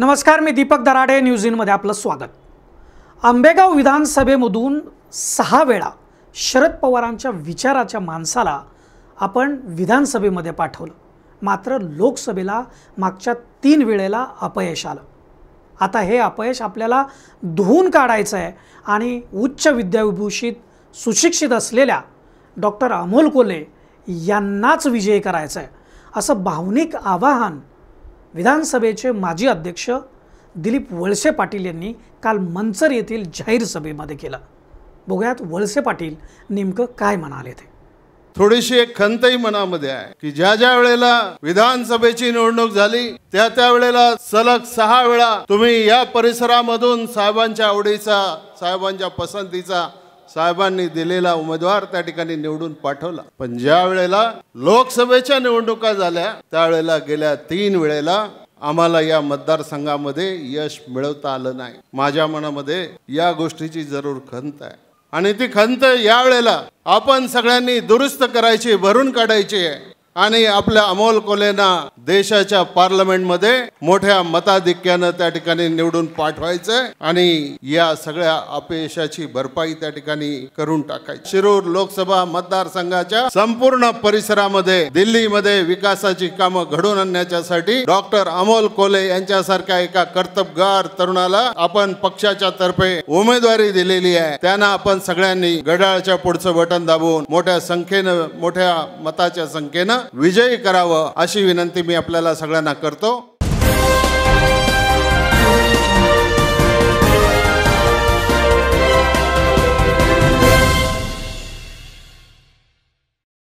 नमस्कार मी दीपक दराडे न्यूज इनमध्ये आपलं स्वागत आंबेगाव विधानसभेमधून सहा वेळा शरद पवारांच्या विचाराच्या माणसाला आपण विधानसभेमध्ये पाठवलं मात्र लोकसभेला मागच्या तीन वेळेला अपयश आलं आता हे अपयश आपल्याला धुवून काढायचं आहे आणि उच्च विद्याविभूषित सुशिक्षित असलेल्या डॉक्टर अमोल कोले यांनाच विजयी करायचं आहे असं भावनिक आवाहन विधानसभेचे माजी अध्यक्ष दिलीप वळसे पाटील यांनी काल मंचर येथील जाहीर सभेमध्ये केला बघूयात वळसे पाटील नेमकं काय म्हणाले ते थोडीशी एक खंतही मनामध्ये आहे की ज्या ज्या वेळेला विधानसभेची निवडणूक झाली त्या त्या वेळेला सलग सहा वेळा तुम्ही या परिसरामधून साहेबांच्या आवडीचा साहेबांच्या पसंतीचा साहेबांनी दिलेला उमेदवार त्या ठिकाणी निवडून पाठवला पण ज्या वेळेला लोकसभेच्या निवडणुका झाल्या त्यावेळेला गेल्या तीन वेळेला आम्हाला या मतदारसंघामध्ये यश मिळवता आलं नाही माझ्या मनामध्ये या गोष्टीची जरूर खंत आहे आणि ती खंत यावेळेला आपण सगळ्यांनी दुरुस्त करायची भरून काढायची आहे आणि आपल्या अमोल कोलेना देशाच्या पार्लमेंटमध्ये मोठ्या मताधिक्यानं त्या ठिकाणी निवडून पाठवायचं आणि या सगळ्या अपयशाची भरपाई त्या ठिकाणी करून टाकायची शिरूर लोकसभा मतदारसंघाच्या संपूर्ण परिसरामध्ये दिल्लीमध्ये विकासाची कामं घडून आणण्याच्यासाठी डॉक्टर अमोल कोले यांच्यासारख्या एका कर्तबगार तरुणाला आपण पक्षाच्या तर्फे उमेदवारी दिलेली आहे त्यांना आपण सगळ्यांनी घड्याळच्या पुढचं बटन दाबून मोठ्या संख्येनं मोठ्या मताच्या संख्येनं विजयी करावं अशी विनंती मी आपल्याला सगळ्यांना करतो